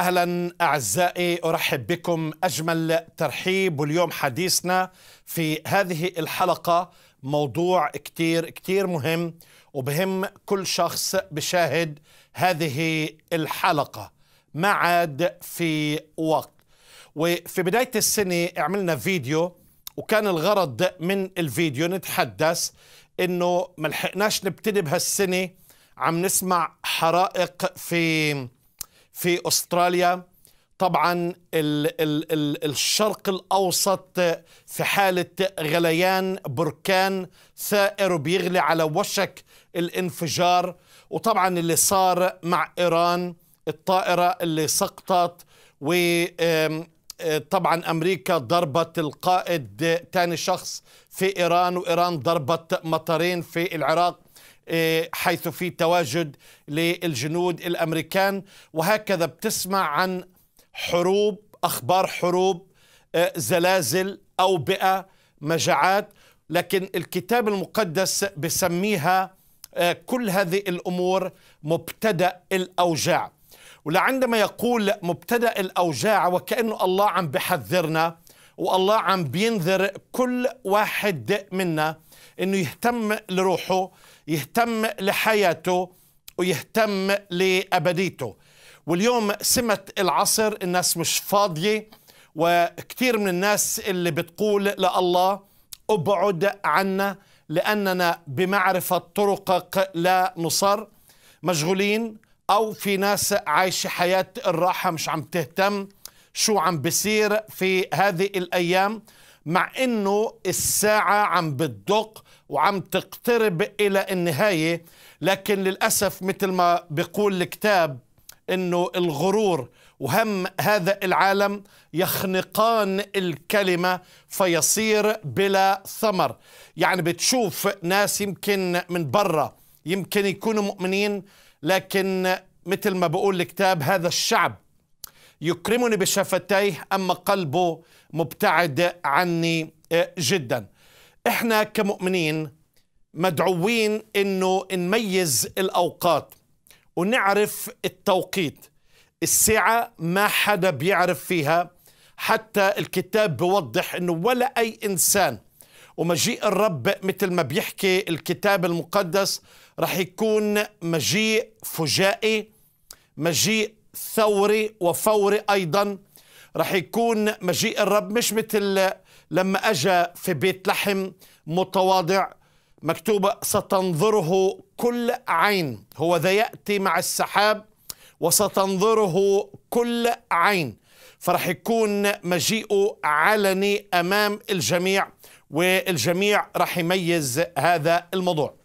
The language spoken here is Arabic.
اهلا اعزائي ارحب بكم اجمل ترحيب واليوم حديثنا في هذه الحلقه موضوع كتير كتير مهم وبهم كل شخص بشاهد هذه الحلقه ما عاد في وقت وفي بدايه السنه عملنا فيديو وكان الغرض من الفيديو نتحدث انه ما لحقناش نبتدي بهالسنه عم نسمع حرائق في في أستراليا طبعا الـ الـ الـ الشرق الأوسط في حالة غليان بركان ثائر بيغلي على وشك الانفجار وطبعا اللي صار مع إيران الطائرة اللي سقطت و آه، طبعا أمريكا ضربت القائد تاني شخص في إيران وإيران ضربت مطارين في العراق إيه، حيث في تواجد للجنود الامريكان وهكذا بتسمع عن حروب اخبار حروب إيه، زلازل اوبئه مجاعات لكن الكتاب المقدس بسميها إيه، كل هذه الامور مبتدا الاوجاع ولعندما يقول مبتدا الاوجاع وكانه الله عم بحذرنا والله عم بينذر كل واحد منا انه يهتم لروحه يهتم لحياته ويهتم لابديته واليوم سمة العصر الناس مش فاضية وكثير من الناس اللي بتقول لله ابعد عنا لأننا بمعرفة طرقك لا نصر مشغولين أو في ناس عايشة حياة الراحة مش عم تهتم شو عم بصير في هذه الأيام مع انه الساعة عم بتدق وعم تقترب الى النهاية لكن للأسف مثل ما بيقول الكتاب انه الغرور وهم هذا العالم يخنقان الكلمة فيصير بلا ثمر يعني بتشوف ناس يمكن من برا يمكن يكونوا مؤمنين لكن مثل ما بقول الكتاب هذا الشعب يكرمني بشفتيه أما قلبه مبتعد عني آه، جدا إحنا كمؤمنين مدعوين أنه نميز الأوقات ونعرف التوقيت الساعة ما حدا بيعرف فيها حتى الكتاب بيوضح أنه ولا أي إنسان ومجيء الرب مثل ما بيحكي الكتاب المقدس رح يكون مجيء فجائي مجيء ثوري وفوري ايضا رح يكون مجيء الرب مش مثل لما اجى في بيت لحم متواضع مكتوبه ستنظره كل عين هو ذا ياتي مع السحاب وستنظره كل عين فرح يكون مجيئه علني امام الجميع والجميع رح يميز هذا الموضوع